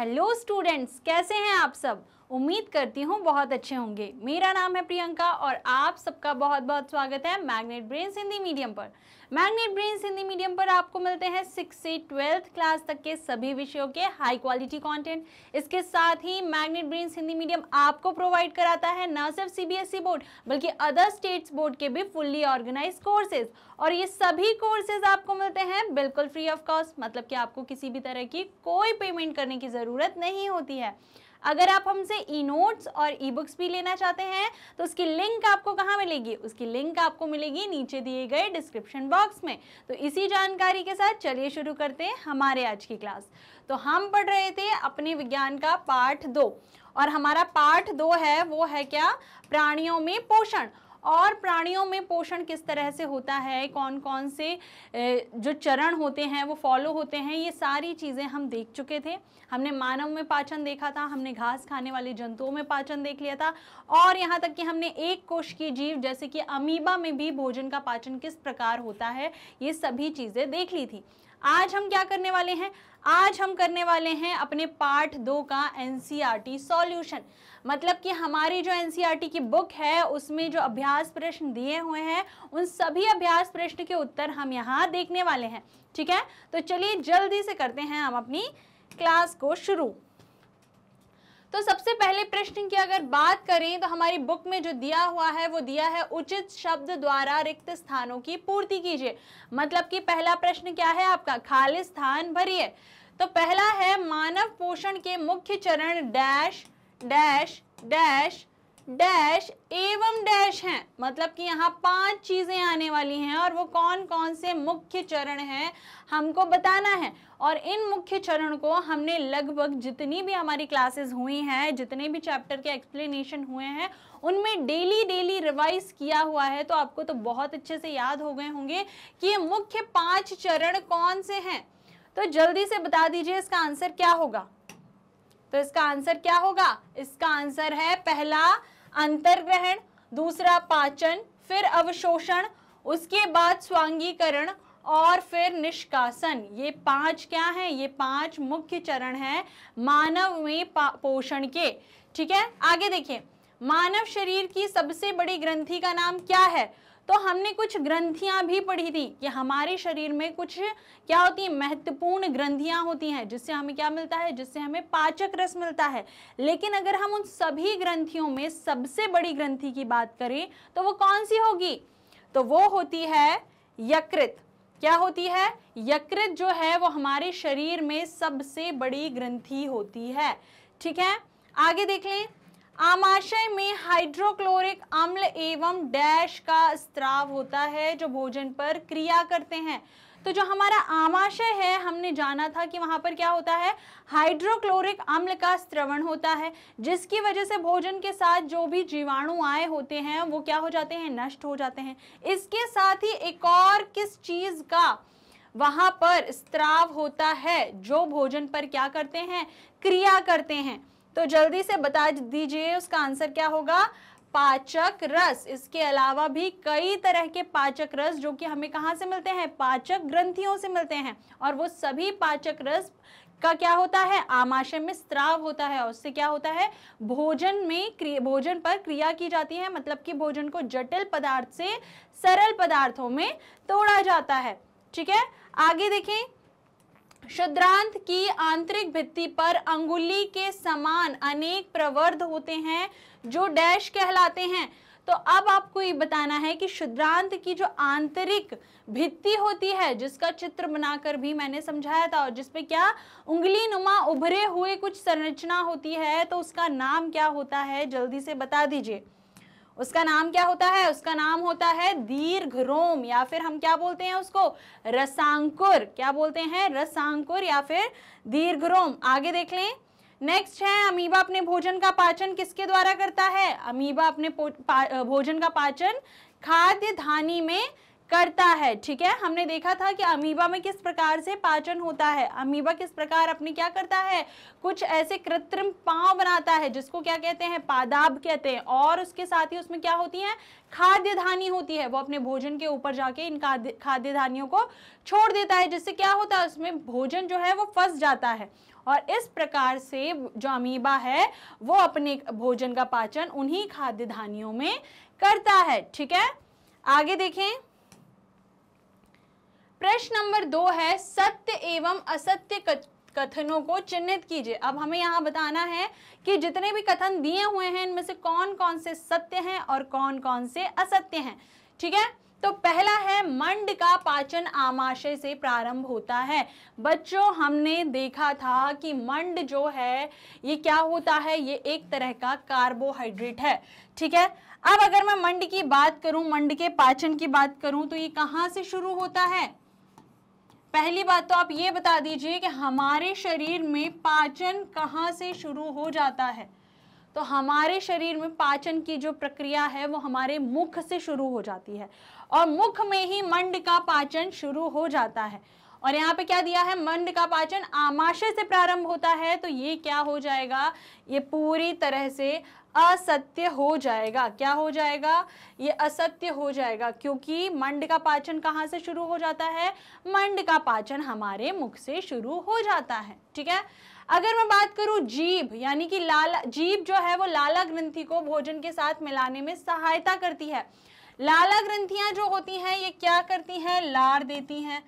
hello students कैसे हैं आप सब उम्मीद करती हूँ बहुत अच्छे होंगे मेरा नाम है प्रियंका और आप सबका बहुत बहुत स्वागत है मैग्नेट ब्रेन हिंदी मीडियम पर मैग्नेट ब्रेन हिंदी मीडियम पर आपको मिलते हैं सिक्स से ट्वेल्थ क्लास तक के सभी विषयों के हाई क्वालिटी कंटेंट इसके साथ ही मैग्नेट ब्रेन हिंदी मीडियम आपको प्रोवाइड कराता है न सिर्फ सी बोर्ड e बल्कि अदर स्टेट्स बोर्ड के भी फुल्ली ऑर्गेनाइज कोर्सेज और ये सभी कोर्सेज आपको मिलते हैं बिल्कुल फ्री ऑफ कॉस्ट मतलब कि आपको किसी भी तरह की कोई पेमेंट करने की ज़रूरत नहीं होती है अगर आप हमसे ई नोट्स और ई बुक्स भी लेना चाहते हैं तो उसकी लिंक आपको कहाँ मिलेगी उसकी लिंक आपको मिलेगी नीचे दिए गए डिस्क्रिप्शन बॉक्स में तो इसी जानकारी के साथ चलिए शुरू करते हैं हमारे आज की क्लास तो हम पढ़ रहे थे अपने विज्ञान का पार्ट दो और हमारा पार्ट दो है वो है क्या प्राणियों में पोषण और प्राणियों में पोषण किस तरह से होता है कौन कौन से जो चरण होते हैं वो फॉलो होते हैं ये सारी चीज़ें हम देख चुके थे हमने मानव में पाचन देखा था हमने घास खाने वाले जंतुओं में पाचन देख लिया था और यहाँ तक कि हमने एक कोश की जीव जैसे कि अमीबा में भी भोजन का पाचन किस प्रकार होता है ये सभी चीज़ें देख ली थी आज हम क्या करने वाले हैं आज हम करने वाले हैं अपने पार्ट दो का एनसीईआरटी सॉल्यूशन e मतलब कि हमारी जो एनसीईआरटी e की बुक है उसमें जो अभ्यास प्रश्न दिए हुए हैं उन सभी अभ्यास प्रश्न के उत्तर हम यहाँ देखने वाले हैं ठीक है तो चलिए जल्दी से करते हैं हम अपनी क्लास को शुरू तो सबसे पहले प्रश्न की अगर बात करें तो हमारी बुक में जो दिया हुआ है वो दिया है उचित शब्द द्वारा रिक्त स्थानों की पूर्ति कीजिए मतलब कि पहला प्रश्न क्या है आपका खाली स्थान भरिए तो पहला है मानव पोषण के मुख्य चरण डैश डैश डैश डैश एवं डैश हैं मतलब कि यहाँ पांच चीज़ें आने वाली हैं और वो कौन कौन से मुख्य चरण हैं हमको बताना है और इन मुख्य चरण को हमने लगभग जितनी भी हमारी क्लासेस हुई हैं जितने भी चैप्टर के एक्सप्लेनेशन हुए हैं उनमें डेली डेली रिवाइज किया हुआ है तो आपको तो बहुत अच्छे से याद हो गए होंगे कि ये मुख्य पाँच चरण कौन से हैं तो जल्दी से बता दीजिए इसका आंसर क्या होगा तो इसका आंसर क्या होगा इसका आंसर है पहला अंतर्ग्रहण दूसरा पाचन फिर अवशोषण उसके बाद स्वांगीकरण और फिर निष्कासन ये पांच क्या है ये पांच मुख्य चरण है मानव में पोषण के ठीक है आगे देखिए मानव शरीर की सबसे बड़ी ग्रंथि का नाम क्या है तो हमने कुछ ग्रंथियां भी पढ़ी थी कि हमारे शरीर में कुछ क्या होती है महत्वपूर्ण ग्रंथियां होती हैं जिससे हमें क्या मिलता है जिससे हमें पाचक रस मिलता है लेकिन अगर हम उन सभी ग्रंथियों में सबसे बड़ी ग्रंथि की बात करें तो वो कौन सी होगी तो वो होती है यकृत क्या होती है यकृत जो है वो हमारे शरीर में सबसे बड़ी ग्रंथी होती है ठीक है आगे देख लें आमाशय में हाइड्रोक्लोरिक अम्ल एवं डैश का स्त्राव होता है जो भोजन पर क्रिया करते हैं तो जो हमारा आमाशय है हमने जाना था कि वहां पर क्या होता है हाइड्रोक्लोरिक अम्ल का स्त्रवण होता है जिसकी वजह से भोजन के साथ जो भी जीवाणु आए होते हैं वो क्या हो जाते हैं नष्ट हो जाते हैं इसके साथ ही एक और किस चीज़ का वहाँ पर स्त्राव होता है जो भोजन पर क्या करते हैं क्रिया करते हैं तो जल्दी से बता दीजिए उसका आंसर क्या होगा पाचक रस इसके अलावा भी कई तरह के पाचक रस जो कि हमें कहाँ से मिलते हैं पाचक ग्रंथियों से मिलते हैं और वो सभी पाचक रस का क्या होता है आमाशय में स्त्राव होता है और उससे क्या होता है भोजन में भोजन पर क्रिया की जाती है मतलब कि भोजन को जटिल पदार्थ से सरल पदार्थों में तोड़ा जाता है ठीक है आगे देखें शुद्रांत की आंतरिक भित्ति पर अंगुली के समान अनेक प्रवर्ध होते हैं जो डैश कहलाते हैं तो अब आपको ये बताना है कि शुद्रांत की जो आंतरिक भित्ति होती है जिसका चित्र बनाकर भी मैंने समझाया था और जिसपे क्या उंगली नुमा उभरे हुए कुछ संरचना होती है तो उसका नाम क्या होता है जल्दी से बता दीजिए उसका नाम क्या होता है उसका नाम होता है दीर्घ रोम या फिर हम क्या बोलते हैं उसको रसांकुर क्या बोलते हैं रसांकुर या फिर दीर्घ रोम आगे देख लें नेक्स्ट है अमीबा अपने भोजन का पाचन किसके द्वारा करता है अमीबा अपने भोजन का पाचन खाद्य धानी में करता है ठीक है हमने देखा था कि अमीबा में किस प्रकार से पाचन होता है अमीबा किस प्रकार अपने क्या करता है कुछ ऐसे कृत्रिम पांव बनाता है जिसको क्या कहते हैं पादाब कहते हैं और उसके साथ ही उसमें क्या होती है खाद्य धानी होती है वो अपने भोजन के ऊपर जाके इन खाद्य धानियों को छोड़ देता है जिससे क्या होता है उसमें भोजन जो है वो फंस जाता है और इस प्रकार से जो अमीबा है वो अपने भोजन का पाचन उन्हीं खाद्य धानियों में करता है ठीक है आगे देखें प्रश्न नंबर दो है सत्य एवं असत्य कथनों को चिन्हित कीजिए अब हमें यहाँ बताना है कि जितने भी कथन दिए हुए हैं इनमें से कौन कौन से सत्य हैं और कौन कौन से असत्य हैं ठीक है तो पहला है मंड का पाचन आमाशय से प्रारंभ होता है बच्चों हमने देखा था कि मंड जो है ये क्या होता है ये एक तरह का कार्बोहाइड्रेट है ठीक है अब अगर मैं मंड की बात करूं मंड के पाचन की बात करूं तो ये कहाँ से शुरू होता है पहली बात तो आप ये बता दीजिए कि हमारे शरीर में पाचन कहाँ से शुरू हो जाता है तो हमारे शरीर में पाचन की जो प्रक्रिया है वो हमारे मुख से शुरू हो जाती है और मुख में ही मंड का पाचन शुरू हो जाता है और यहाँ पे क्या दिया है मंड का पाचन आमाशय से प्रारंभ होता है तो ये क्या हो जाएगा ये पूरी तरह से असत्य हो जाएगा क्या हो जाएगा ये असत्य हो जाएगा क्योंकि मंड का पाचन कहाँ से शुरू हो जाता है मंड का पाचन हमारे मुख से शुरू हो जाता है ठीक है अगर मैं बात करूं जीभ यानी कि लाला जीभ जो है वो लाला ग्रंथि को भोजन के साथ मिलाने में सहायता करती है लाला ग्रंथियां जो होती हैं ये क्या करती हैं लार देती हैं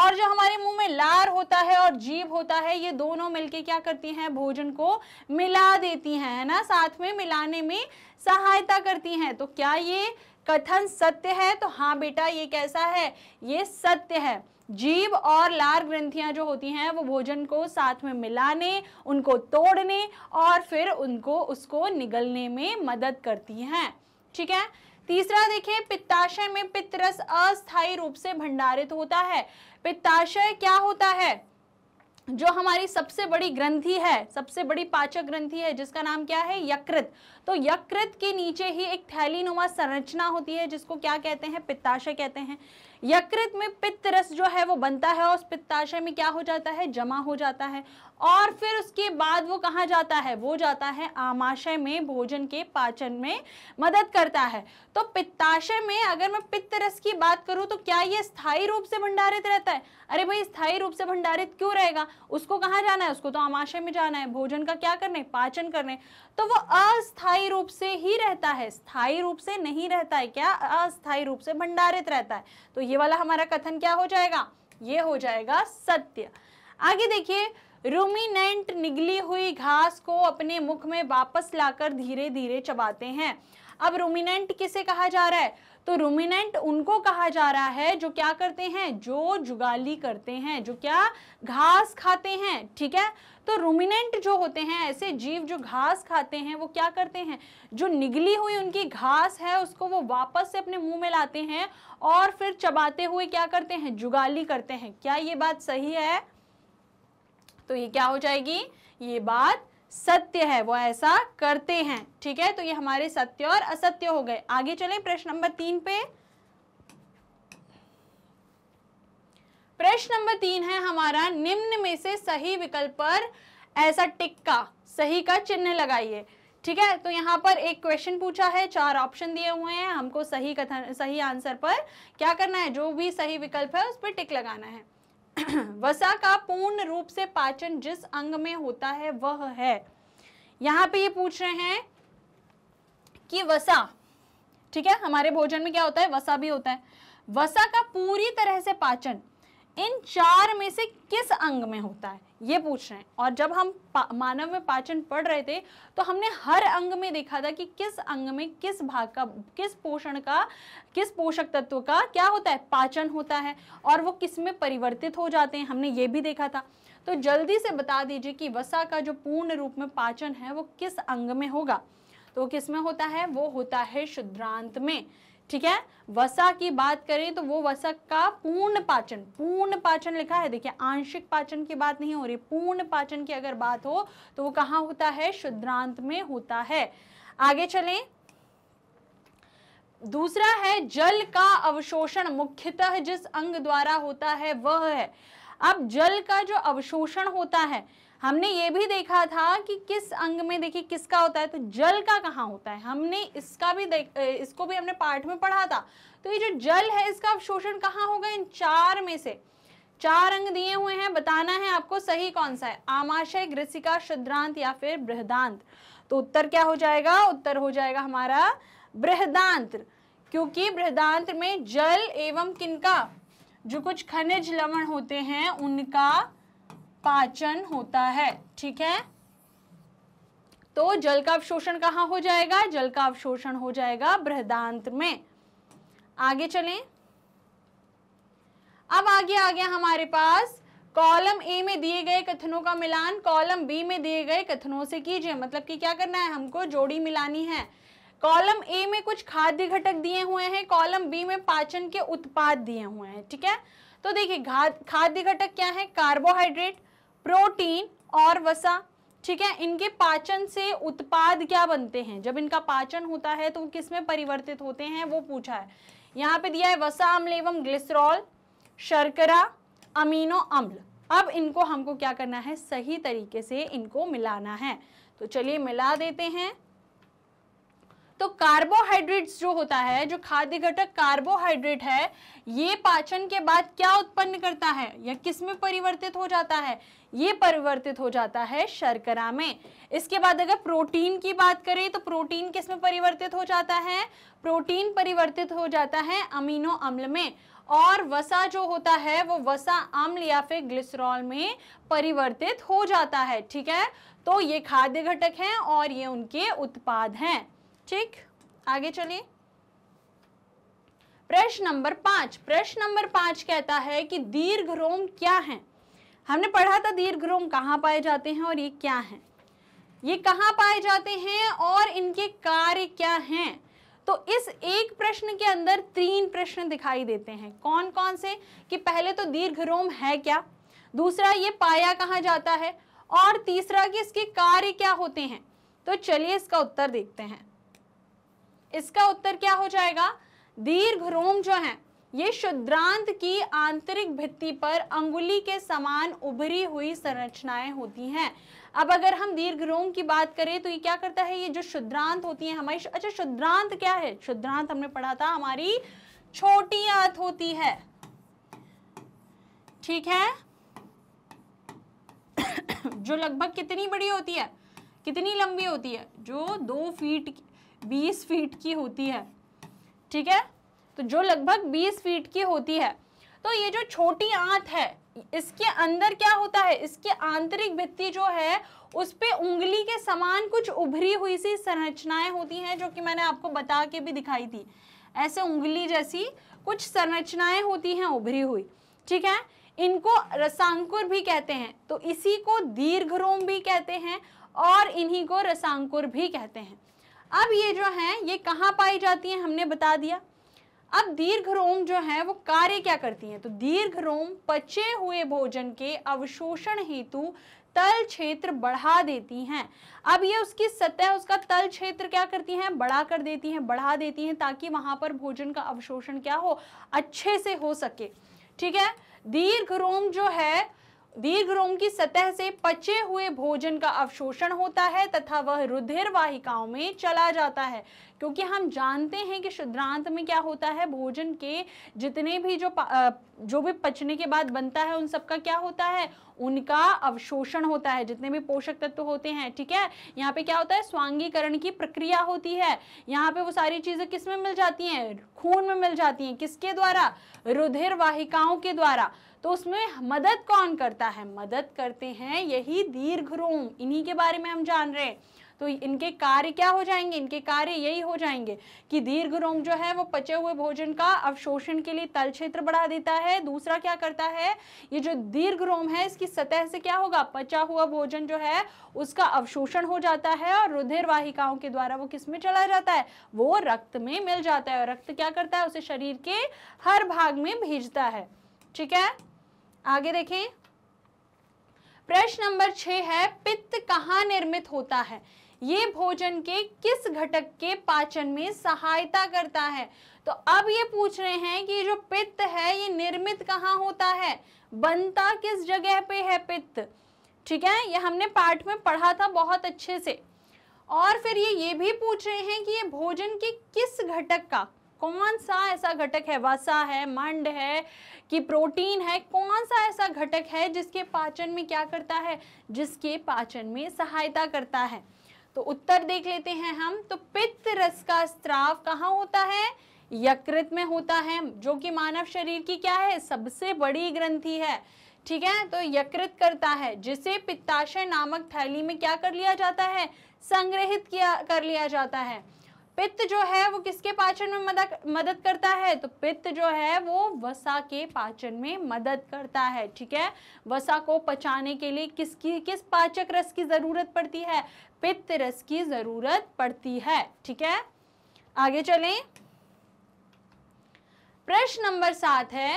और जो हमारे मुंह में लार होता है और जीभ होता है ये दोनों मिलके क्या करती हैं भोजन को मिला देती हैं है ना साथ में मिलाने में सहायता करती हैं तो क्या ये कथन सत्य है तो हाँ बेटा ये कैसा है ये सत्य है जीव और लार ग्रंथियां जो होती हैं वो भोजन को साथ में मिलाने उनको तोड़ने और फिर उनको उसको निगलने में मदद करती हैं ठीक है तीसरा देखिए पित्ताशय में पित्तरस अस्थाई रूप से भंडारित होता है पित्ताशय क्या होता है जो हमारी सबसे बड़ी ग्रंथि है सबसे बड़ी पाचक ग्रंथि है जिसका नाम क्या है यकृत तो यकृत के नीचे ही एक थैली नुमा संरचना होती है जिसको क्या कहते हैं पित्ताशय कहते हैं यकृत में पित्त रस जो है वो बनता है और उस पित्ताशय में क्या हो जाता है जमा हो जाता है और फिर उसके बाद वो कहाँ जाता है वो जाता है आमाशय में भोजन के पाचन में मदद करता है तो पित्ताशय में अगर मैं पित्त रस की बात करूँ तो क्या ये स्थायी रूप से भंडारित रहता है अरे भाई स्थायी रूप से भंडारित क्यों रहेगा उसको कहाँ जाना है उसको तो आमाशय में जाना है भोजन का क्या करना है पाचन करने तो वो अस्थायी रूप से ही रहता है स्थायी रूप से नहीं रहता है क्या अस्थायी रूप से भंडारित रहता है तो ये वाला हमारा कथन क्या हो जाएगा ये हो जाएगा सत्य आगे देखिए रूमिनेंट निगली हुई घास को अपने मुख में वापस लाकर धीरे धीरे चबाते हैं अब रूमिनेंट किसे कहा जा रहा है तो रूमिनेंट उनको कहा जा रहा है जो क्या करते हैं जो जुगाली करते हैं जो क्या घास खाते हैं ठीक है तो रूमिनेंट जो होते हैं ऐसे जीव जो घास खाते हैं वो क्या करते हैं जो निगली हुई उनकी घास है उसको वो वापस से अपने मुंह में लाते हैं और फिर चबाते हुए क्या करते हैं जुगाली करते हैं क्या ये बात सही है तो ये क्या हो जाएगी ये बात सत्य है वो ऐसा करते हैं ठीक है तो ये हमारे सत्य और असत्य हो गए आगे चले प्रश्न नंबर तीन पे प्रश्न नंबर तीन है हमारा निम्न में से सही विकल्प पर ऐसा टिक्का सही का चिन्ह लगाइए ठीक है तो यहाँ पर एक क्वेश्चन पूछा है चार ऑप्शन दिए हुए हैं हमको सही कथन सही आंसर पर क्या करना है जो भी सही विकल्प है उस पर टिक लगाना है वसा का पूर्ण रूप से पाचन जिस अंग में होता है वह है यहां पे ये पूछ रहे हैं कि वसा ठीक है हमारे भोजन में क्या होता है वसा भी होता है वसा का पूरी तरह से पाचन इन चार में से किस अंग में होता है ये पूछ रहे हैं और जब हम मानव में पाचन पढ़ रहे थे तो हमने हर अंग में देखा था कि किस अंग में किस भाग का किस पोषण का किस पोषक तत्व का क्या होता है पाचन होता है और वो किस में परिवर्तित हो जाते हैं हमने ये भी देखा था तो जल्दी से बता दीजिए कि वसा का जो पूर्ण रूप में पाचन है वो किस अंग में होगा तो किस में होता है वो होता है शुद्रांत में ठीक है वसा की बात करें तो वो वसा का पूर्ण पाचन पूर्ण पाचन लिखा है देखिए आंशिक पाचन की बात नहीं हो रही पूर्ण पाचन की अगर बात हो तो वो कहाँ होता है शुद्रांत में होता है आगे चलें दूसरा है जल का अवशोषण मुख्यतः जिस अंग द्वारा होता है वह है अब जल का जो अवशोषण होता है हमने ये भी देखा था कि किस अंग में देखिए किसका होता है तो जल का कहाँ होता है हमने इसका भी देख इसको भी हमने पाठ में पढ़ा था तो ये जो जल है इसका अवशोषण कहाँ होगा इन चार में से चार अंग दिए हुए हैं बताना है आपको सही कौन सा है आमाशय ग्रसिका शुद्रांत या फिर बृहदांत तो उत्तर क्या हो जाएगा उत्तर हो जाएगा हमारा बृहदांत क्योंकि बृहदांत में जल एवं किनका जो कुछ खनिज लवण होते हैं उनका पाचन होता है ठीक है तो जल का अवशोषण कहां हो जाएगा जल का अवशोषण हो जाएगा बृहदांत में आगे चलें अब आगे आ गया हमारे पास कॉलम ए में दिए गए कथनों का मिलान कॉलम बी में दिए गए कथनों से कीजिए मतलब कि क्या करना है हमको जोड़ी मिलानी है कॉलम ए में कुछ खाद्य घटक दिए हुए हैं कॉलम बी में पाचन के उत्पाद दिए हुए हैं ठीक है तो देखिए खाद्य घटक क्या है कार्बोहाइड्रेट प्रोटीन और वसा ठीक है इनके पाचन से उत्पाद क्या बनते हैं जब इनका पाचन होता है तो किस में परिवर्तित होते हैं वो पूछा है यहाँ पे दिया है वसा अम्ल एवं ग्लिसरॉल शर्करा अमीनो अम्ल अब इनको हमको क्या करना है सही तरीके से इनको मिलाना है तो चलिए मिला देते हैं तो कार्बोहाइड्रेट्स जो होता है जो खाद्य घटक कार्बोहाइड्रेट है ये पाचन के बाद क्या उत्पन्न करता है या किस में परिवर्तित हो जाता है ये परिवर्तित हो जाता है शर्करा में इसके बाद अगर प्रोटीन की बात करें तो प्रोटीन किस में परिवर्तित हो जाता है प्रोटीन परिवर्तित हो जाता है अमीनो अम्ल में और वसा जो होता है वो वसा अम्ल या फिर ग्लिसरॉल में परिवर्तित हो जाता है ठीक है तो ये खाद्य घटक हैं और ये उनके उत्पाद हैं ठीक आगे चलिए प्रश्न नंबर पांच प्रश्न नंबर पांच कहता है कि दीर्घ रोम क्या है हमने पढ़ा था दीर्घ रोम कहाँ पाए जाते हैं और ये क्या है ये कहाँ पाए जाते हैं और इनके कार्य क्या हैं तो इस एक प्रश्न के अंदर तीन प्रश्न दिखाई देते हैं कौन कौन से कि पहले तो दीर्घ रोम है क्या दूसरा ये पाया कहाँ जाता है और तीसरा कि इसके कार्य क्या होते हैं तो चलिए इसका उत्तर देखते हैं इसका उत्तर क्या हो जाएगा दीर्घ रोम जो है ये शुद्रांत की आंतरिक भित्ति पर अंगुली के समान उभरी हुई संरचनाएं होती हैं अब अगर हम दीर्घ रोम की बात करें तो ये क्या करता है ये जो शुद्रांत होती है हमारी अच्छा शुद्रांत क्या है शुद्रांत हमने पढ़ा था हमारी छोटी आंत होती है ठीक है जो लगभग कितनी बड़ी होती है कितनी लंबी होती है जो दो फीट की बीस फीट की होती है ठीक है तो जो लगभग बीस फीट की होती है तो ये जो छोटी आंत है इसके अंदर क्या होता है इसके आंतरिक भित्ति जो है उस पर उंगली के समान कुछ उभरी हुई सी संरचनाएं होती हैं जो कि मैंने आपको बता के भी दिखाई थी ऐसे उंगली जैसी कुछ संरचनाएं होती हैं उभरी हुई ठीक है इनको रसांकुर भी कहते हैं तो इसी को दीर्घ रोम भी कहते हैं और इन्हीं को रसांकुर भी कहते हैं अब ये जो है ये कहाँ पाई जाती हैं हमने बता दिया अब दीर्घ रोम जो है वो कार्य क्या करती हैं तो दीर्घ रोम पचे हुए भोजन के अवशोषण हेतु तल क्षेत्र बढ़ा देती हैं अब ये उसकी सतह उसका तल क्षेत्र क्या करती हैं बढ़ा कर देती हैं बढ़ा देती हैं ताकि वहां पर भोजन का अवशोषण क्या हो अच्छे से हो सके ठीक है दीर्घ रोम जो है दीर्घ रोम की सतह से पचे हुए भोजन का अवशोषण होता है तथा वह रुधिर वाहिकाओं में चला जाता है क्योंकि हम जानते हैं कि शुद्रांत में क्या होता है भोजन के जितने भी जो जो भी पचने के बाद बनता है उन सबका क्या होता है उनका अवशोषण होता है जितने भी पोषक तत्व होते हैं ठीक है यहाँ पे क्या होता है स्वांगीकरण की प्रक्रिया होती है यहाँ पे वो सारी चीजें किस में मिल जाती हैं खून में मिल जाती हैं किसके द्वारा रुधिर वाहिकाओं के द्वारा तो उसमें मदद कौन करता है मदद करते हैं यही दीर्घ रोम इन्हीं के बारे में हम जान रहे हैं तो इनके कार्य क्या हो जाएंगे इनके कार्य यही हो जाएंगे कि दीर्घ रोम जो है वो पचे हुए भोजन का अवशोषण के लिए तल क्षेत्र बढ़ा देता है दूसरा क्या करता है ये जो दीर्घ रोम है इसकी सतह से क्या होगा पचा हुआ भोजन जो है उसका अवशोषण हो जाता है और रुधिर वाहिकाओं के द्वारा वो किस में चला जाता है वो रक्त में मिल जाता है और रक्त क्या करता है उसे शरीर के हर भाग में भेजता है ठीक है आगे देखें प्रश्न नंबर छ है पित्त कहाँ निर्मित होता है ये भोजन के किस घटक के पाचन में सहायता करता है तो अब ये पूछ रहे हैं कि जो पित्त है ये निर्मित कहाँ होता है बनता किस जगह पे है पित्त ठीक है ये हमने पाठ में पढ़ा था बहुत अच्छे से और फिर ये ये भी पूछ रहे हैं कि ये भोजन के किस घटक का कौन सा ऐसा घटक है वसा है मंड है कि प्रोटीन है कौन सा ऐसा घटक है जिसके पाचन में क्या करता है जिसके पाचन में सहायता करता है तो उत्तर देख लेते हैं हम तो पित्त रस का स्त्राव कहाँ होता है यकृत में होता है जो कि मानव शरीर की क्या है सबसे बड़ी ग्रंथि है ठीक है तो यकृत करता है जिसे पित्ताशय नामक थैली में क्या कर लिया जाता है संग्रहित किया कर लिया जाता है पित्त जो है वो किसके पाचन में मदद मदद करता है तो पित्त जो है वो वसा के पाचन में मदद करता है ठीक है वसा को पचाने के लिए किसकी किस पाचक रस की ज़रूरत पड़ती है पित्त रस की ज़रूरत पड़ती है ठीक है आगे चलें प्रश्न नंबर सात है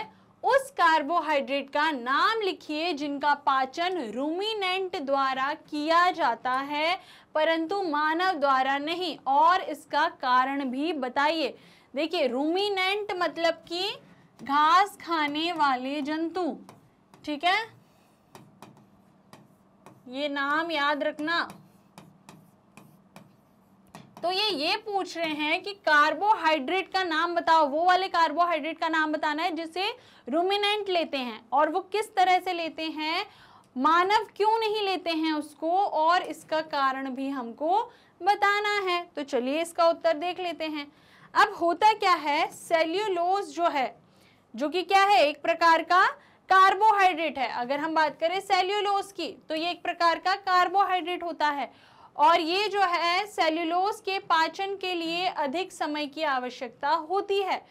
उस कार्बोहाइड्रेट का नाम लिखिए जिनका पाचन रूमिनेंट द्वारा किया जाता है परंतु मानव द्वारा नहीं और इसका कारण भी बताइए देखिए रूमिनेंट मतलब कि घास खाने वाले जंतु ठीक है ये नाम याद रखना तो ये ये पूछ रहे हैं कि कार्बोहाइड्रेट का नाम बताओ वो वाले कार्बोहाइड्रेट का नाम बताना है जिसे रूमिनेंट लेते हैं और वो किस तरह से लेते हैं मानव क्यों नहीं लेते हैं उसको और इसका कारण भी हमको बताना है तो चलिए इसका उत्तर देख लेते हैं अब होता क्या है सेल्यूलोज जो है जो कि क्या है एक प्रकार का कार्बोहाइड्रेट है अगर हम बात करें सेल्यूलोज की तो ये एक प्रकार का कार्बोहाइड्रेट होता है और ये जो है सेल्यूलोज के पाचन के लिए अधिक समय की आवश्यकता होती है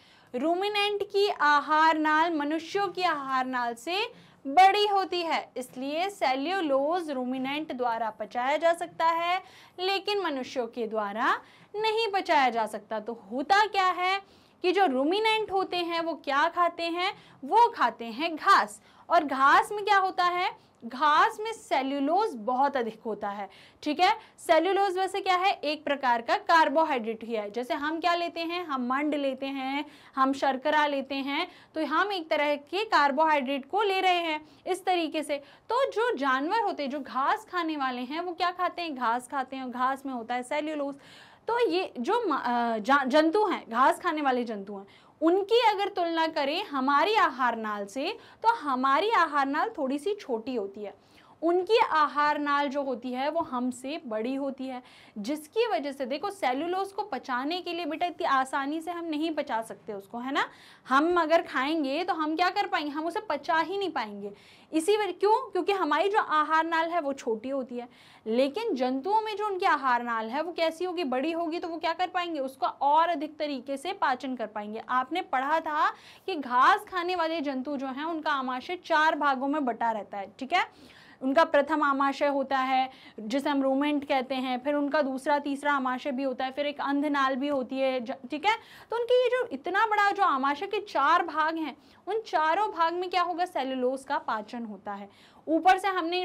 रूमिनेंट की आहार नाल मनुष्यों की आहार नाल से बड़ी होती है इसलिए सेल्यूलोज रूमिनेंट द्वारा पचाया जा सकता है लेकिन मनुष्यों के द्वारा नहीं पचाया जा सकता तो होता क्या है कि जो रूमिनेंट होते हैं वो क्या खाते हैं वो खाते हैं घास और घास में क्या होता है घास में सेल्यूलोज बहुत अधिक होता है ठीक है सेल्यूलोज वैसे क्या है एक प्रकार का कार्बोहाइड्रेट ही है जैसे हम क्या लेते हैं हम मंड लेते हैं हम शर्करा लेते हैं तो हम एक तरह के कार्बोहाइड्रेट को ले रहे हैं इस तरीके से तो जो जानवर होते हैं जो घास खाने वाले हैं वो क्या खाते हैं घास खाते हैं घास में होता है सेल्यूलोज तो ये जो जंतु हैं घास खाने वाले जंतु हैं उनकी अगर तुलना करें हमारी आहार नाल से तो हमारी आहार नाल थोड़ी सी छोटी होती है उनकी आहार नाल जो होती है वो हमसे बड़ी होती है जिसकी वजह से देखो सेलुलोज को पचाने के लिए बेटा इतनी आसानी से हम नहीं पचा सकते उसको है ना हम अगर खाएंगे तो हम क्या कर पाएंगे हम उसे पचा ही नहीं पाएंगे इसी वजह क्यों क्योंकि हमारी जो आहार नाल है वो छोटी होती है लेकिन जंतुओं में जो उनकी आहार नाल है वो कैसी होगी बड़ी होगी तो वो क्या कर पाएंगे उसका और अधिक तरीके से पाचन कर पाएंगे आपने पढ़ा था कि घास खाने वाले जंतु जो हैं उनका आमाशय चार भागों में बटा रहता है ठीक है उनका प्रथम आमाशय होता है जिसे हम रोमेंट कहते हैं फिर उनका दूसरा तीसरा आमाशय भी होता है फिर एक अंधनाल भी होती है ठीक है तो उनकी ये जो इतना बड़ा जो आमाशय के चार भाग हैं उन चारों भाग में क्या होगा सेलुलोज का पाचन होता है ऊपर से हमने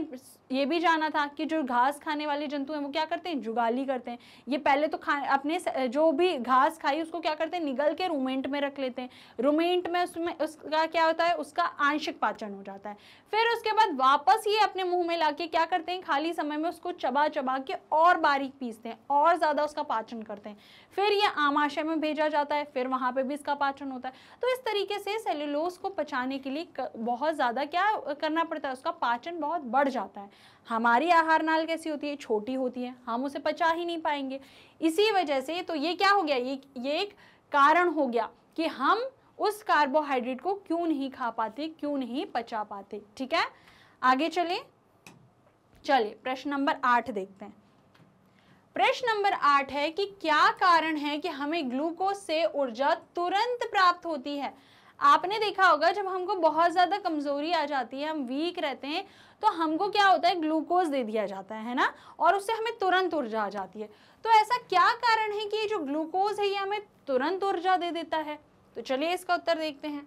ये भी जाना था कि जो घास खाने वाले जंतु हैं वो क्या करते हैं जुगाली करते हैं ये पहले तो खा अपने जो भी घास खाई उसको क्या करते हैं निगल के रूमेंट में रख लेते हैं रूमेंट में उसमें उसका क्या होता है उसका आंशिक पाचन हो जाता है फिर उसके बाद वापस ये अपने मुँह में ला क्या करते हैं खाली समय में उसको चबा चबा के और बारीक पीसते हैं और ज़्यादा उसका पाचन करते हैं फिर ये आमाशय में भेजा जाता है फिर वहाँ पर भी इसका पाचन होता है तो इस तरीके से सेलुलोज को पचाने के लिए बहुत ज़्यादा क्या करना पड़ता है उसका पाचन बहुत बढ़ जाता है हमारी आहार नाल कैसी होती है छोटी होती है हम उसे पचा ही नहीं पाएंगे इसी वजह से तो ये क्या हो गया ये ये एक कारण हो गया कि हम उस कार्बोहाइड्रेट को क्यों नहीं खा पाते क्यों नहीं पचा पाते ठीक है आगे चले चलिए प्रश्न नंबर आठ देखते हैं प्रश्न नंबर आठ है कि क्या कारण है कि हमें ग्लूकोज से ऊर्जा तुरंत प्राप्त होती है आपने देखा होगा जब हमको बहुत ज़्यादा कमज़ोरी आ जाती है हम वीक रहते हैं तो हमको क्या होता है ग्लूकोज दे दिया जाता है ना और उससे हमें तुरंत ऊर्जा आ जाती है तो ऐसा क्या कारण है कि ये जो ग्लूकोज है ये हमें तुरंत ऊर्जा दे देता है तो चलिए इसका उत्तर देखते हैं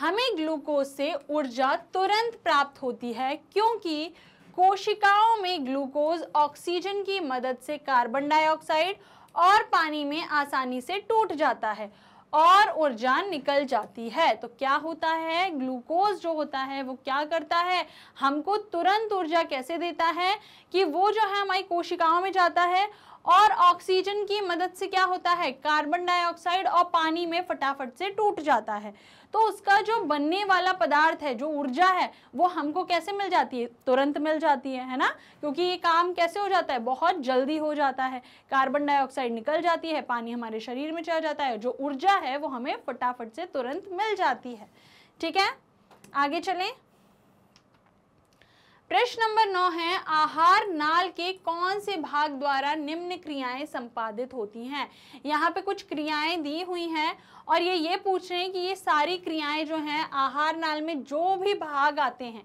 हमें ग्लूकोज से ऊर्जा तुरंत प्राप्त होती है क्योंकि कोशिकाओं में ग्लूकोज ऑक्सीजन की मदद से कार्बन डाइऑक्साइड और पानी में आसानी से टूट जाता है और ऊर्जा निकल जाती है तो क्या होता है ग्लूकोज जो होता है वो क्या करता है हमको तुरंत ऊर्जा कैसे देता है कि वो जो है हमारी कोशिकाओं में जाता है और ऑक्सीजन की मदद से क्या होता है कार्बन डाइऑक्साइड और पानी में फटाफट से टूट जाता है तो उसका जो बनने वाला पदार्थ है जो ऊर्जा है वो हमको कैसे मिल जाती है तुरंत मिल जाती है है ना क्योंकि ये काम कैसे हो जाता है बहुत जल्दी हो जाता है कार्बन डाइऑक्साइड निकल जाती है पानी हमारे शरीर में चल जाता है जो ऊर्जा है वो हमें फटाफट से तुरंत मिल जाती है ठीक है आगे चलें प्रश्न नंबर नौ है आहार नाल के कौन से भाग द्वारा निम्न क्रियाएं संपादित होती हैं यहाँ पे कुछ क्रियाएं दी हुई हैं और ये ये पूछ रहे हैं कि ये सारी क्रियाएं जो हैं आहार नाल में जो भी भाग आते हैं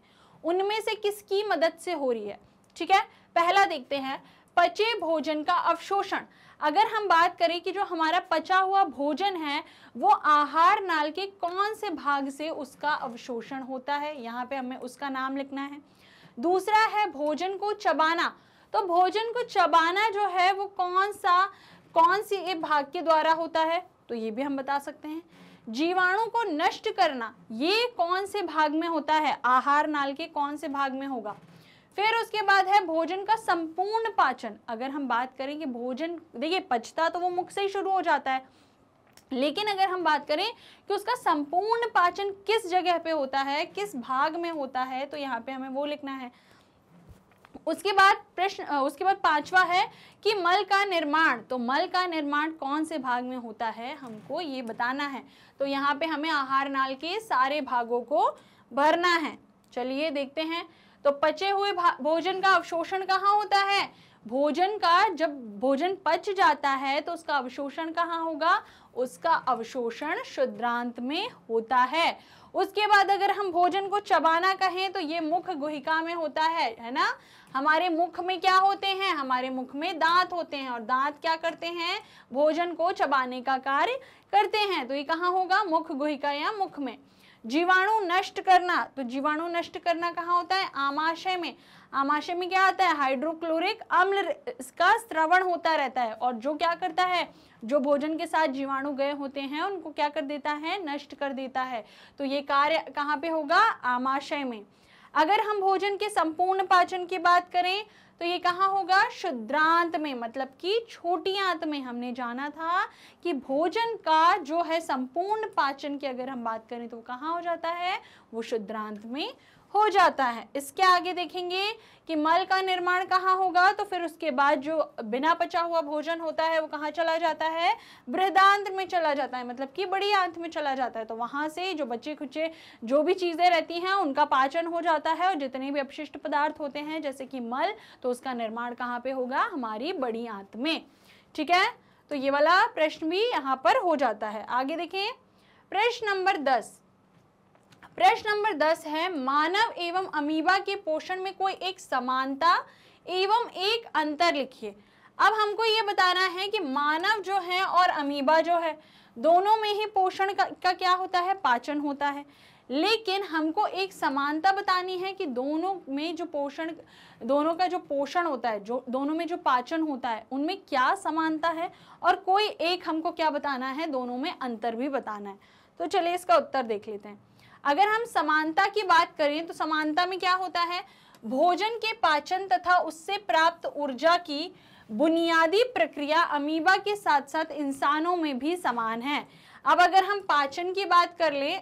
उनमें से किसकी मदद से हो रही है ठीक है पहला देखते हैं पचे भोजन का अवशोषण अगर हम बात करें कि जो हमारा पचा हुआ भोजन है वो आहार नाल के कौन से भाग से उसका अवशोषण होता है यहाँ पे हमें उसका नाम लिखना है दूसरा है भोजन को चबाना तो भोजन को चबाना जो है वो कौन सा कौन सी एक भाग के द्वारा होता है तो ये भी हम बता सकते हैं जीवाणु को नष्ट करना ये कौन से भाग में होता है आहार नाल के कौन से भाग में होगा फिर उसके बाद है भोजन का संपूर्ण पाचन अगर हम बात करें कि भोजन देखिए पचता तो वो मुख से ही शुरू हो जाता है लेकिन अगर हम बात करें कि उसका संपूर्ण पाचन किस जगह पे होता है किस भाग में होता है तो यहाँ पे हमें वो लिखना है उसके बाद प्रश्न उसके बाद पांचवा है कि मल का निर्माण तो मल का निर्माण कौन से भाग में होता है हमको ये बताना है तो यहाँ पे हमें आहार नाल के सारे भागों को भरना है चलिए देखते हैं तो पचे हुए भोजन का अवशोषण कहाँ होता है भोजन का जब भोजन पच जाता है तो उसका अवशोषण कहाँ होगा उसका अवशोषण शुद्रांत में होता है उसके बाद अगर हम भोजन को चबाना कहें तो ये मुख गुहिका में होता है है ना हमारे मुख में क्या होते हैं हमारे मुख में दांत होते हैं और दांत क्या करते हैं भोजन को चबाने का कार्य करते हैं तो ये कहाँ होगा मुख गुहिका या मुख में जीवाणु नष्ट करना तो जीवाणु नष्ट करना कहाँ होता है आमाशय में आमाशय में क्या आता है हाइड्रोक्लोरिक अम्ल इसका श्रवण होता रहता है और जो क्या करता है जो भोजन के साथ जीवाणु गए होते हैं उनको क्या कर देता है नष्ट कर देता है तो ये कार्य कहाँ पे होगा आमाशय में अगर हम भोजन के संपूर्ण पाचन की बात करें तो ये कहाँ होगा शुद्रांत में मतलब कि छोटी आंत में हमने जाना था कि भोजन का जो है संपूर्ण पाचन की अगर हम बात करें तो कहाँ हो जाता है वो शुद्रांत में हो जाता है इसके आगे देखेंगे कि मल का निर्माण कहाँ होगा तो फिर उसके बाद जो बिना पचा हुआ भोजन होता है वो कहाँ चला जाता है बृहदांत में चला जाता है मतलब कि बड़ी आंत में चला जाता है तो वहाँ से जो बच्चे खुचे जो भी चीज़ें रहती हैं उनका पाचन हो जाता है और जितने भी अपशिष्ट पदार्थ होते हैं जैसे कि मल तो उसका निर्माण कहाँ पर होगा हमारी बड़ी आंत में ठीक है तो ये वाला प्रश्न भी यहाँ पर हो जाता है आगे देखें प्रश्न नंबर दस प्रश्न नंबर दस है मानव एवं अमीबा के पोषण में कोई एक समानता एवं एक अंतर लिखिए अब हमको ये बताना है कि मानव जो है और अमीबा जो है दोनों में ही पोषण का, का क्या होता है पाचन होता है लेकिन हमको एक समानता बतानी है कि दोनों में जो पोषण दोनों का जो पोषण होता है जो दोनों में जो पाचन होता है उनमें क्या समानता है और कोई एक हमको क्या बताना है दोनों में अंतर भी बताना है तो चलिए इसका उत्तर देख लेते हैं अगर हम समानता की बात करें तो समानता में क्या होता है भोजन के पाचन तथा उससे प्राप्त ऊर्जा की बुनियादी प्रक्रिया अमीबा के साथ साथ इंसानों में भी समान है अब अगर हम पाचन की बात कर लें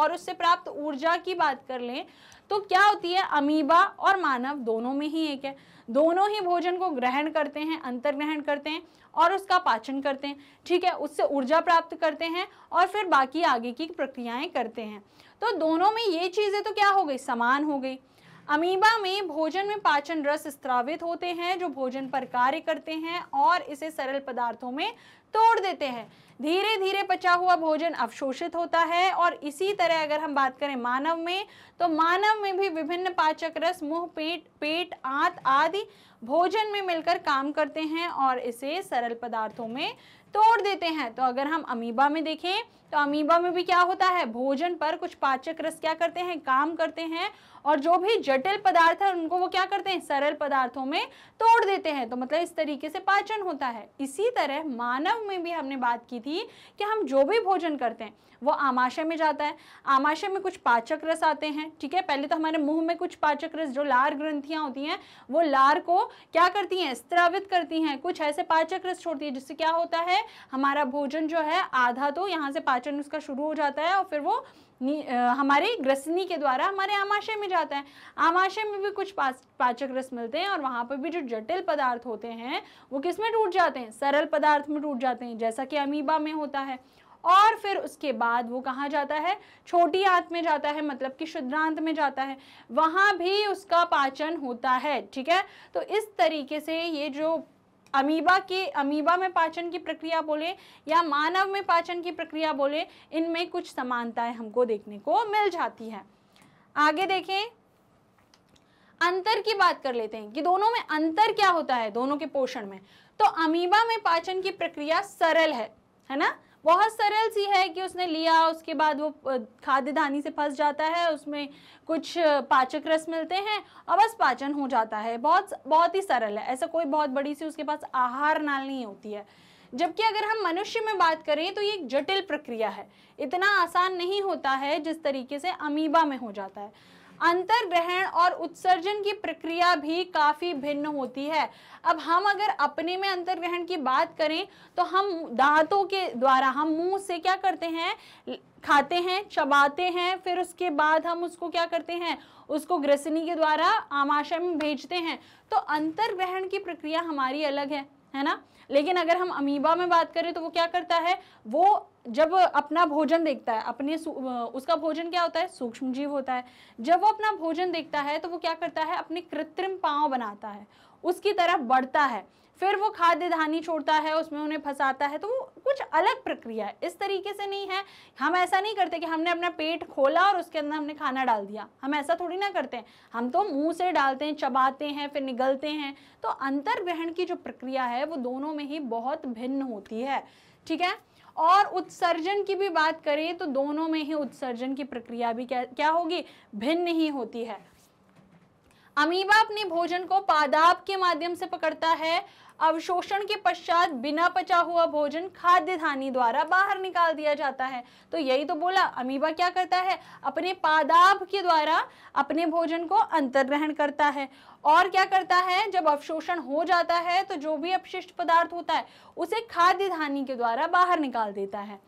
और उससे प्राप्त ऊर्जा की बात कर लें तो क्या होती है अमीबा और मानव दोनों में ही एक है दोनों ही भोजन को ग्रहण करते हैं अंतर ग्रहण करते हैं और उसका पाचन करते हैं ठीक है उससे ऊर्जा प्राप्त करते हैं और फिर बाकी आगे की प्रक्रियाएं करते हैं तो दोनों में ये चीज़ें तो क्या हो गई समान हो गई अमीबा में भोजन में पाचन रस स्त्रावित होते हैं जो भोजन पर कार्य करते हैं और इसे सरल पदार्थों में तोड़ देते हैं धीरे धीरे पचा हुआ भोजन अवशोषित होता है और इसी तरह अगर हम बात करें मानव में तो मानव में भी विभिन्न पाचक रस मुंह पेट पेट आंत आदि भोजन में मिलकर काम करते हैं और इसे सरल पदार्थों में तोड़ देते हैं तो अगर हम अमीबा में देखें तो अमीबा में भी क्या होता है भोजन पर कुछ पाचक रस क्या करते हैं काम करते हैं और जो भी जटिल पदार्थ है उनको वो क्या करते हैं सरल पदार्थों में तोड़ देते हैं तो मतलब इस तरीके से पाचन होता है इसी तरह मानव में भी हमने बात की थी कि हम जो भी भोजन करते हैं वो आमाशय में जाता है आमाशय में कुछ पाचक रस आते हैं ठीक है पहले तो हमारे मुंह में कुछ पाचक रस जो लार ग्रंथियां होती हैं वो लार को क्या करती हैं स्त्रावित करती हैं कुछ ऐसे पाचक रस छोड़ती है जिससे क्या होता है हमारा भोजन जो है आधा तो यहाँ से पाचन उसका शुरू हो जाता है और फिर वो हमारे ग्रसनी के द्वारा हमारे आमाशय में जाता है आमाशय में भी कुछ पाचक रस मिलते हैं और वहाँ पर भी जो जटिल पदार्थ होते हैं वो किस में टूट जाते हैं सरल पदार्थ में टूट जाते हैं जैसा कि अमीबा में होता है और फिर उसके बाद वो कहाँ जाता है छोटी आंत में जाता है मतलब कि शुद्रांत में जाता है वहाँ भी उसका पाचन होता है ठीक है तो इस तरीके से ये जो अमीबा के अमीबा में पाचन की प्रक्रिया बोले या मानव में पाचन की प्रक्रिया बोले इनमें कुछ समानताएं हमको देखने को मिल जाती है आगे देखें अंतर की बात कर लेते हैं कि दोनों में अंतर क्या होता है दोनों के पोषण में तो अमीबा में पाचन की प्रक्रिया सरल है है ना बहुत सरल सी है कि उसने लिया उसके बाद वो खाद्य धानी से फंस जाता है उसमें कुछ पाचक रस मिलते हैं और बस पाचन हो जाता है बहुत बहुत ही सरल है ऐसा कोई बहुत बड़ी सी उसके पास आहार नाल नहीं होती है जबकि अगर हम मनुष्य में बात करें तो ये एक जटिल प्रक्रिया है इतना आसान नहीं होता है जिस तरीके से अमीबा में हो जाता है अंतर ग्रहण और उत्सर्जन की प्रक्रिया भी काफ़ी भिन्न होती है अब हम अगर अपने में अंतर ग्रहण की बात करें तो हम दांतों के द्वारा हम मुंह से क्या करते हैं खाते हैं चबाते हैं फिर उसके बाद हम उसको क्या करते हैं उसको ग्रसनी के द्वारा आमाशय में भेजते हैं तो अंतर ग्रहण की प्रक्रिया हमारी अलग है है ना लेकिन अगर हम अमीबा में बात करें तो वो क्या करता है वो जब अपना भोजन देखता है अपने उसका भोजन क्या होता है सूक्ष्म जीव होता है जब वो अपना भोजन देखता है तो वो क्या करता है अपने कृत्रिम पाँव बनाता है उसकी तरफ बढ़ता है फिर वो खाद्य धानी छोड़ता है उसमें उन्हें फंसाता है तो वो कुछ अलग प्रक्रिया है इस तरीके से नहीं है हम ऐसा नहीं करते कि हमने अपना पेट खोला और उसके अंदर हमने खाना डाल दिया हम ऐसा थोड़ी ना करते हैं हम तो मुंह से डालते हैं चबाते हैं फिर निगलते हैं तो अंतर्ग्रहण की जो प्रक्रिया है वो दोनों में ही बहुत भिन्न होती है ठीक है और उत्सर्जन की भी बात करें तो दोनों में ही उत्सर्जन की प्रक्रिया भी क्या क्या होगी भिन्न ही होती है अमीबा अपने भोजन को पादाब के माध्यम से पकड़ता है अवशोषण के पश्चात बिना पचा हुआ भोजन खाद्य धानी द्वारा बाहर निकाल दिया जाता है तो यही तो बोला अमीबा क्या करता है अपने पादाब के द्वारा अपने भोजन को अंतर्ग्रहण करता है और क्या करता है जब अवशोषण हो जाता है तो जो भी अपशिष्ट पदार्थ होता है उसे खाद्य धानी के द्वारा बाहर निकाल देता है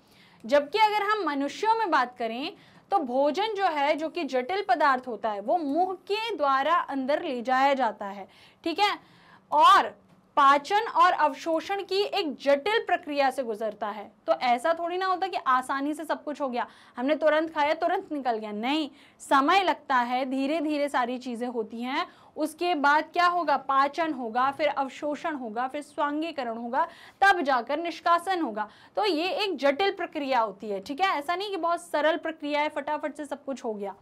जबकि अगर हम मनुष्यों में बात करें तो भोजन जो है जो कि जटिल पदार्थ होता है वो मुंह के द्वारा अंदर ले जाया जाता है ठीक है और पाचन और अवशोषण की एक जटिल प्रक्रिया से गुजरता है तो ऐसा थोड़ी ना होता कि आसानी से सब कुछ हो गया हमने तुरंत खाया तुरंत निकल गया नहीं समय लगता है धीरे धीरे सारी चीज़ें होती हैं उसके बाद क्या होगा पाचन होगा फिर अवशोषण होगा फिर स्वांगीकरण होगा तब जाकर निष्कासन होगा तो ये एक जटिल प्रक्रिया होती है ठीक है ऐसा नहीं कि बहुत सरल प्रक्रिया है फटाफट से सब कुछ हो गया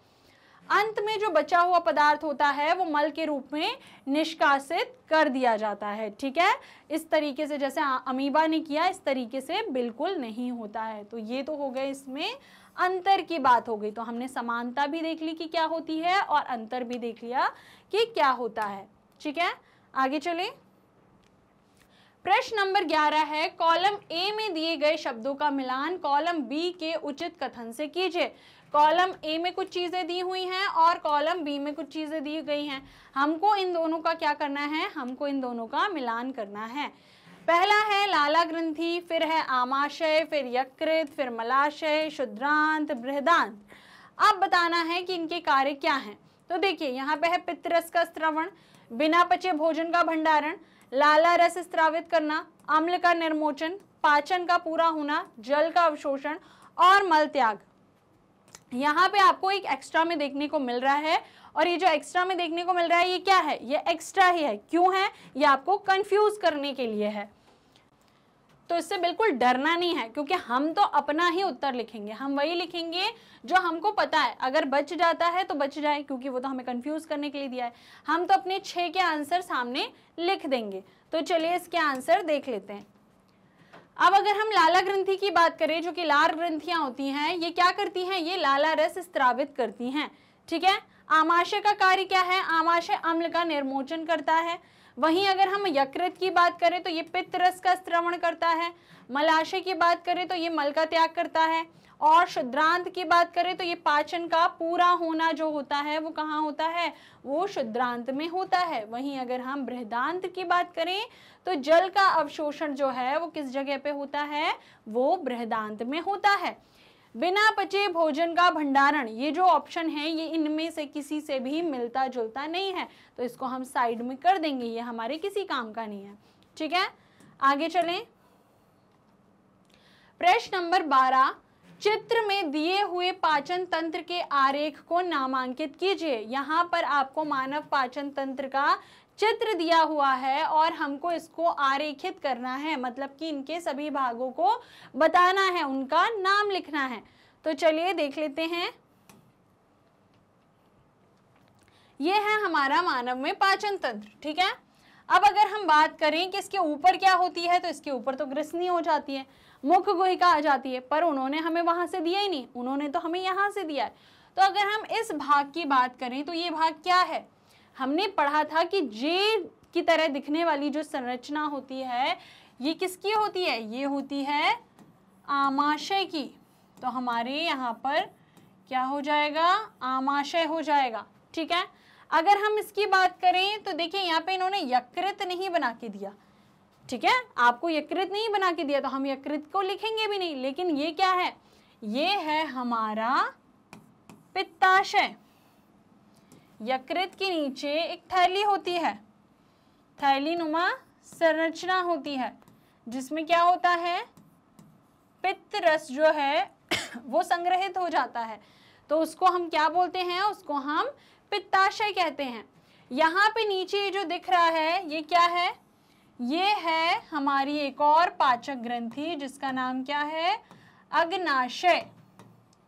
अंत में जो बचा हुआ पदार्थ होता है वो मल के रूप में निष्कासित कर दिया जाता है ठीक है इस तरीके से जैसे अमीबा ने किया इस तरीके से बिल्कुल नहीं होता है तो ये तो हो गए इसमें अंतर की बात हो गई तो हमने समानता भी देख ली कि क्या होती है और अंतर भी देख लिया कि क्या होता है ठीक है आगे चले प्रश्न नंबर ग्यारह है कॉलम ए में दिए गए शब्दों का मिलान कॉलम बी के उचित कथन से कीजिए कॉलम ए में कुछ चीज़ें दी हुई हैं और कॉलम बी में कुछ चीज़ें दी गई हैं हमको इन दोनों का क्या करना है हमको इन दोनों का मिलान करना है पहला है लाला ग्रंथि फिर है आमाशय फिर यकृत फिर मलाशय शुद्रांत बृहदांत अब बताना है कि इनके कार्य क्या हैं तो देखिए यहाँ पे है पितरस का श्रवण बिना पचे भोजन का भंडारण लाला रस स्त्रावित करना अम्ल का निर्मोचन पाचन का पूरा होना जल का अवशोषण और मल त्याग यहाँ पे आपको एक एक्स्ट्रा में देखने को मिल रहा है और ये जो एक्स्ट्रा में देखने को मिल रहा है ये क्या है ये एक्स्ट्रा ही है क्यों है ये आपको कंफ्यूज करने के लिए है तो इससे बिल्कुल डरना नहीं है क्योंकि हम तो अपना ही उत्तर लिखेंगे हम वही लिखेंगे जो हमको पता है अगर बच जाता है तो बच जाए क्योंकि वो तो हमें कंफ्यूज करने के लिए दिया है हम तो अपने छः के आंसर सामने लिख देंगे तो चलिए इसके आंसर देख लेते हैं अब अगर हम लाला ग्रंथि की बात करें जो कि लाल ग्रंथियां होती हैं ये क्या करती हैं ये लाला रस स्त्रावित करती हैं ठीक है आमाशय का कार्य क्या है आमाशय अम्ल का निर्मोचन करता है वहीं अगर हम यकृत की बात करें तो ये पित्त रस का श्रवण करता है मलाशय की बात करें तो ये मल का त्याग करता है और शुद्रांत की बात करें तो ये पाचन का पूरा होना जो होता है वो कहाँ होता है वो शुद्रांत में होता है वहीं अगर हम बृहदांत की बात करें तो जल का अवशोषण जो है वो किस जगह पे होता है वो बृहदांत में होता है बिना पचे भोजन का भंडारण ये जो ऑप्शन है ये इनमें से किसी से भी मिलता जुलता नहीं है तो इसको हम साइड में कर देंगे ये हमारे किसी काम का नहीं है ठीक है आगे चलें प्रश्न नंबर बारह चित्र में दिए हुए पाचन तंत्र के आरेख को नामांकित कीजिए यहाँ पर आपको मानव पाचन तंत्र का चित्र दिया हुआ है और हमको इसको आरेखित करना है मतलब कि इनके सभी भागों को बताना है उनका नाम लिखना है तो चलिए देख लेते हैं ये है हमारा मानव में पाचन तंत्र ठीक है अब अगर हम बात करें कि इसके ऊपर क्या होती है तो इसके ऊपर तो ग्रसनी हो जाती है मुख गुहिका आ जाती है पर उन्होंने हमें वहां से दिया ही नहीं उन्होंने तो हमें यहाँ से दिया है तो अगर हम इस भाग की बात करें तो ये भाग क्या है हमने पढ़ा था कि जे की तरह दिखने वाली जो संरचना होती है ये किसकी होती है ये होती है आमाशय की तो हमारे यहाँ पर क्या हो जाएगा आमाशय हो जाएगा ठीक है अगर हम इसकी बात करें तो देखिए यहाँ पे इन्होंने यकृत नहीं बना के दिया ठीक है आपको यकृत नहीं बना के दिया तो हम यकृत को लिखेंगे भी नहीं लेकिन ये क्या है ये है हमारा पित्ताशय यकृत के नीचे एक थैली होती है थैली नुमा संरचना होती है जिसमें क्या होता है पित्त रस जो है वो संग्रहित हो जाता है तो उसको हम क्या बोलते हैं उसको हम पित्ताशय कहते हैं यहाँ पे नीचे जो दिख रहा है ये क्या है ये है हमारी एक और पाचक ग्रंथि जिसका नाम क्या है अग्नाशय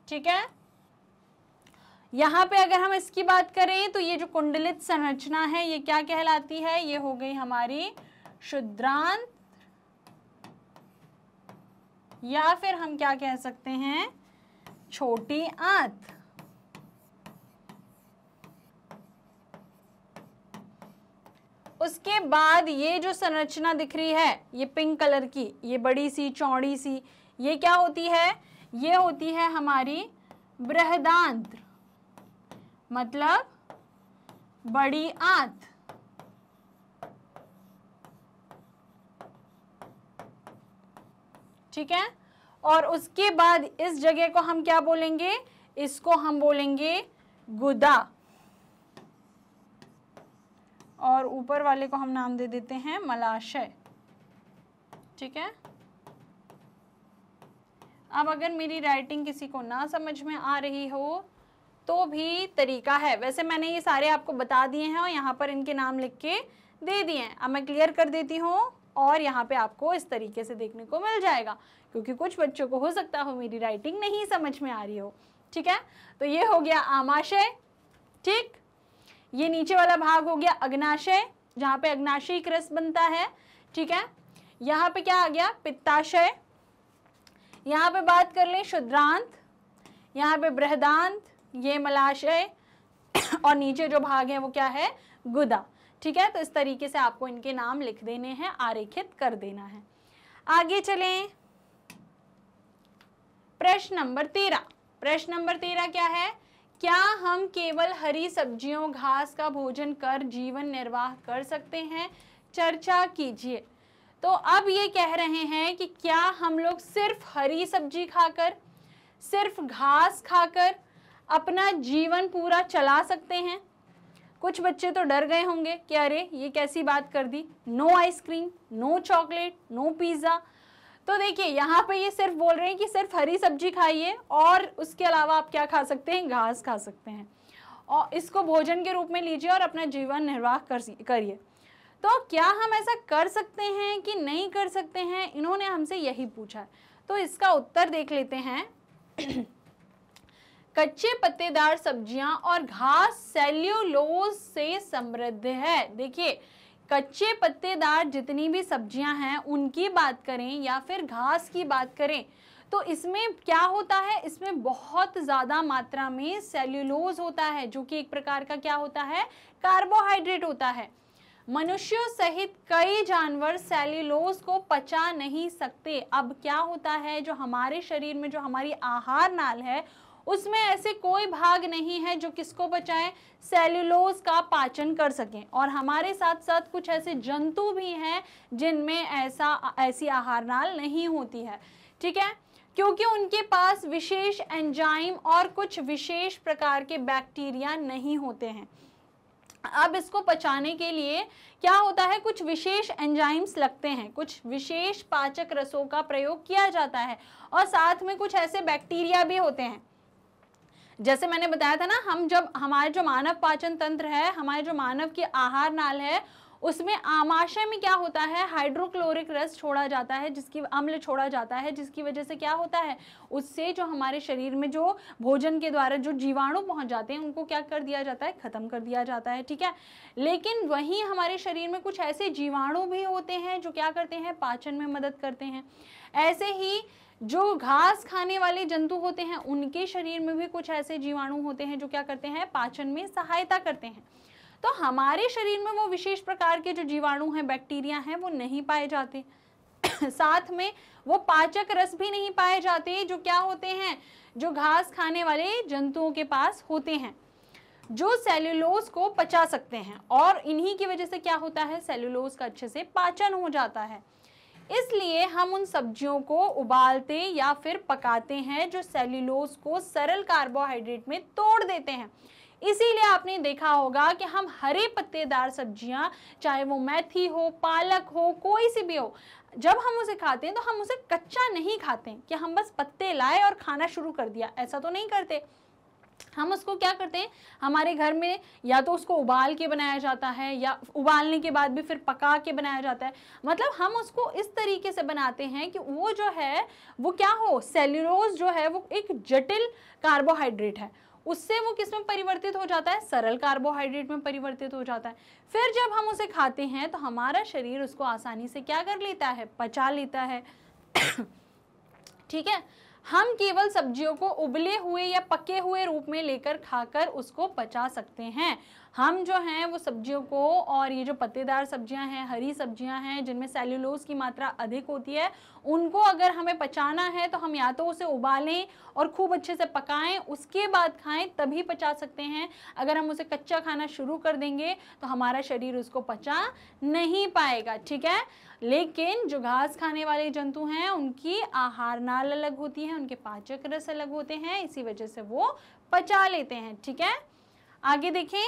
ठीक है यहाँ पे अगर हम इसकी बात करें तो ये जो कुंडलित संरचना है ये क्या कहलाती है ये हो गई हमारी शुद्रांत या फिर हम क्या कह सकते हैं छोटी आंत उसके बाद ये जो संरचना दिख रही है ये पिंक कलर की ये बड़ी सी चौड़ी सी ये क्या होती है ये होती है हमारी बृहदांत्र मतलब बड़ी आंत ठीक है और उसके बाद इस जगह को हम क्या बोलेंगे इसको हम बोलेंगे गुदा और ऊपर वाले को हम नाम दे देते हैं मलाशय ठीक है अब अगर मेरी राइटिंग किसी को ना समझ में आ रही हो तो भी तरीका है वैसे मैंने ये सारे आपको बता दिए हैं और यहाँ पर इनके नाम लिख के दे दिए हैं अब मैं क्लियर कर देती हूँ और यहाँ पे आपको इस तरीके से देखने को मिल जाएगा क्योंकि कुछ बच्चों को हो सकता हो मेरी राइटिंग नहीं समझ में आ रही हो ठीक है तो ये हो गया आमाशय ठीक ये नीचे वाला भाग हो गया अग्नाशय जहाँ पे अग्नाशय क्रस बनता है ठीक है यहाँ पे क्या आ गया पित्ताशय यहाँ पे बात कर लें शुद्रांत यहाँ पे बृहदांत ये मलाशय और नीचे जो भाग है वो क्या है गुदा ठीक है तो इस तरीके से आपको इनके नाम लिख देने हैं आरेखित कर देना है आगे चलें प्रश्न नंबर तेरह प्रश्न नंबर तेरह क्या है क्या हम केवल हरी सब्जियों घास का भोजन कर जीवन निर्वाह कर सकते हैं चर्चा कीजिए तो अब ये कह रहे हैं कि क्या हम लोग सिर्फ हरी सब्जी खाकर सिर्फ घास खाकर अपना जीवन पूरा चला सकते हैं कुछ बच्चे तो डर गए होंगे कि अरे ये कैसी बात कर दी no ice cream no chocolate no pizza तो देखिए यहाँ पे ये सिर्फ बोल रहे हैं कि सिर्फ हरी सब्जी खाइए और उसके अलावा आप क्या खा सकते हैं घास खा सकते हैं और इसको भोजन के रूप में लीजिए और अपना जीवन निर्वाह कर करिए तो क्या हम ऐसा कर सकते हैं कि नहीं कर सकते हैं इन्होंने हमसे यही पूछा है तो इसका उत्तर देख लेते हैं कच्चे पत्तेदार सब्जियां और घास सेल्यूलोज से समृद्ध है देखिए कच्चे पत्तेदार जितनी भी सब्जियां हैं उनकी बात करें या फिर घास की बात करें तो इसमें क्या होता है इसमें बहुत ज़्यादा मात्रा में सेल्यूलोज होता है जो कि एक प्रकार का क्या होता है कार्बोहाइड्रेट होता है मनुष्यों सहित कई जानवर सेल्यूलोज को पचा नहीं सकते अब क्या होता है जो हमारे शरीर में जो हमारी आहार नाल है उसमें ऐसे कोई भाग नहीं है जो किसको बचाए सेल्युलोज का पाचन कर सकें और हमारे साथ साथ कुछ ऐसे जंतु भी हैं जिनमें ऐसा ऐसी आहार नाल नहीं होती है ठीक है क्योंकि उनके पास विशेष एंजाइम और कुछ विशेष प्रकार के बैक्टीरिया नहीं होते हैं अब इसको पचाने के लिए क्या होता है कुछ विशेष एंजाइम्स लगते हैं कुछ विशेष पाचक रसों का प्रयोग किया जाता है और साथ में कुछ ऐसे बैक्टीरिया भी होते हैं जैसे मैंने बताया था ना हम जब हमारे जो मानव पाचन तंत्र है हमारे जो मानव की आहार नाल है उसमें आमाशय में क्या होता है हाइड्रोक्लोरिक रस छोड़ा जाता है जिसकी अम्ल छोड़ा जाता है जिसकी वजह से क्या होता है उससे जो हमारे शरीर में जो भोजन के द्वारा जो जीवाणु पहुंच जाते हैं उनको क्या कर दिया जाता है ख़त्म कर दिया जाता है ठीक है लेकिन वहीं हमारे शरीर में कुछ ऐसे जीवाणु भी होते हैं जो क्या करते हैं पाचन में मदद करते हैं ऐसे ही जो घास खाने वाले जंतु होते हैं उनके शरीर में भी कुछ ऐसे जीवाणु होते हैं जो क्या करते हैं पाचन में सहायता करते हैं तो हमारे शरीर में वो विशेष प्रकार के जो जीवाणु हैं बैक्टीरिया हैं वो नहीं पाए जाते साथ में वो पाचक रस भी नहीं पाए जाते जो क्या होते हैं जो घास खाने वाले जंतुओं के पास होते हैं जो सेल्युलोज को पचा सकते हैं और इन्हीं की वजह से क्या होता है सेल्युलोज का अच्छे से पाचन हो जाता है इसलिए हम उन सब्जियों को उबालते या फिर पकाते हैं जो सेल्यूलोज को सरल कार्बोहाइड्रेट में तोड़ देते हैं इसीलिए आपने देखा होगा कि हम हरे पत्तेदार सब्जियां चाहे वो मेथी हो पालक हो कोई सी भी हो जब हम उसे खाते हैं तो हम उसे कच्चा नहीं खाते कि हम बस पत्ते लाए और खाना शुरू कर दिया ऐसा तो नहीं करते हम उसको क्या करते हैं हमारे घर में या तो उसको उबाल के बनाया जाता है या उबालने के बाद भी फिर पका के बनाया जाता है मतलब हम उसको इस तरीके से बनाते हैं कि वो जो है वो क्या हो सेल्यूलोज जो है वो एक जटिल कार्बोहाइड्रेट है उससे वो किस में परिवर्तित हो जाता है सरल कार्बोहाइड्रेट में परिवर्तित हो जाता है फिर जब हम उसे खाते हैं तो हमारा शरीर उसको आसानी से क्या कर लेता है पचा लेता है ठीक है हम केवल सब्जियों को उबले हुए या पके हुए रूप में लेकर खाकर उसको पचा सकते हैं हम जो हैं वो सब्जियों को और ये जो पत्तेदार सब्जियां हैं हरी सब्जियां हैं जिनमें सेल्यूलोज की मात्रा अधिक होती है उनको अगर हमें पचाना है तो हम या तो उसे उबालें और खूब अच्छे से पकाएं उसके बाद खाएं तभी पचा सकते हैं अगर हम उसे कच्चा खाना शुरू कर देंगे तो हमारा शरीर उसको पचा नहीं पाएगा ठीक है लेकिन जो घास खाने वाले जंतु हैं उनकी आहार नाल अलग होती है उनके पाचक रस अलग होते हैं इसी वजह से वो पचा लेते हैं ठीक है आगे देखें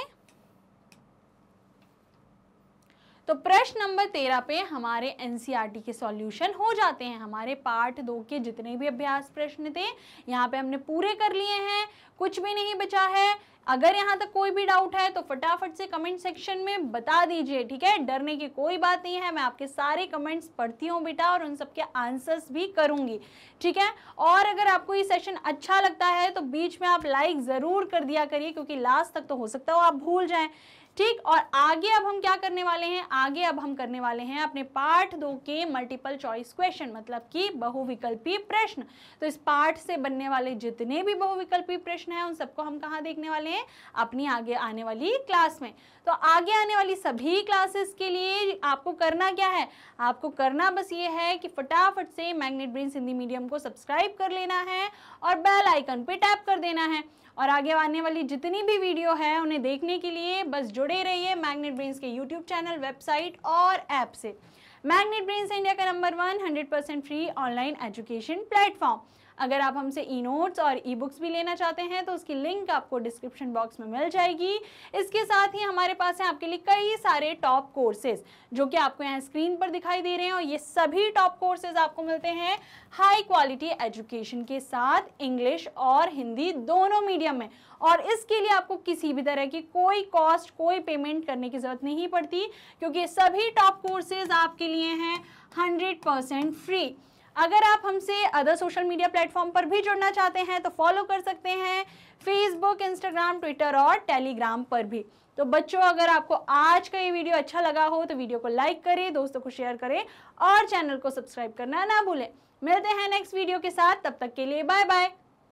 तो प्रश्न नंबर तेरह पे हमारे एनसीईआरटी e के सॉल्यूशन हो जाते हैं हमारे पार्ट दो के जितने भी अभ्यास प्रश्न थे यहाँ पे हमने पूरे कर लिए हैं कुछ भी नहीं बचा है अगर यहाँ तक कोई भी डाउट है तो फटाफट से कमेंट सेक्शन में बता दीजिए ठीक है डरने की कोई बात नहीं है मैं आपके सारे कमेंट्स पढ़ती हूँ बेटा और उन सबके आंसर्स भी करूँगी ठीक है और अगर आपको ये सेशन अच्छा लगता है तो बीच में आप लाइक ज़रूर कर दिया करिए क्योंकि लास्ट तक तो हो सकता हो आप भूल जाएँ ठीक और आगे अब हम क्या करने वाले हैं आगे अब हम करने वाले हैं अपने पार्ट दो के मल्टीपल चॉइस क्वेश्चन मतलब कि बहुविकल्पी प्रश्न तो इस पार्ट से बनने वाले जितने भी बहुविकल्पी प्रश्न हैं उन सबको हम कहाँ देखने वाले हैं अपनी आगे आने वाली क्लास में तो आगे आने वाली सभी क्लासेस के लिए आपको करना क्या है आपको करना बस ये है कि फटाफट से मैग्नेट ब्रेन हिंदी मीडियम को सब्सक्राइब कर लेना है और बेल आइकन पर टैप कर देना है और आगे आने वाली जितनी भी वीडियो है उन्हें देखने के लिए बस जुड़े रहिए मैग्नेट ब्रेन्स के यूट्यूब चैनल वेबसाइट और ऐप से मैग्नेट ब्रेन्स इंडिया का number one hundred percent free online education platform अगर आप हमसे ई नोट्स और ई बुक्स भी लेना चाहते हैं तो उसकी लिंक आपको डिस्क्रिप्शन बॉक्स में मिल जाएगी इसके साथ ही हमारे पास हैं आपके लिए कई सारे टॉप कोर्सेज जो कि आपको यहाँ स्क्रीन पर दिखाई दे रहे हैं और ये सभी टॉप कोर्सेज आपको मिलते हैं हाई क्वालिटी एजुकेशन के साथ इंग्लिश और हिंदी दोनों मीडियम में और इसके लिए आपको किसी भी तरह की कोई कॉस्ट कोई पेमेंट करने की ज़रूरत नहीं पड़ती क्योंकि सभी टॉप कोर्सेज आपके लिए हैं हंड्रेड परसेंट फ्री अगर आप हमसे अदर सोशल मीडिया प्लेटफॉर्म पर भी जुड़ना चाहते हैं तो फॉलो कर सकते हैं फेसबुक इंस्टाग्राम ट्विटर और टेलीग्राम पर भी तो बच्चों अगर आपको आज का ये वीडियो अच्छा लगा हो तो वीडियो को लाइक करें दोस्तों को शेयर करें और चैनल को सब्सक्राइब करना ना भूलें मिलते हैं नेक्स्ट वीडियो के साथ तब तक के लिए बाय बाय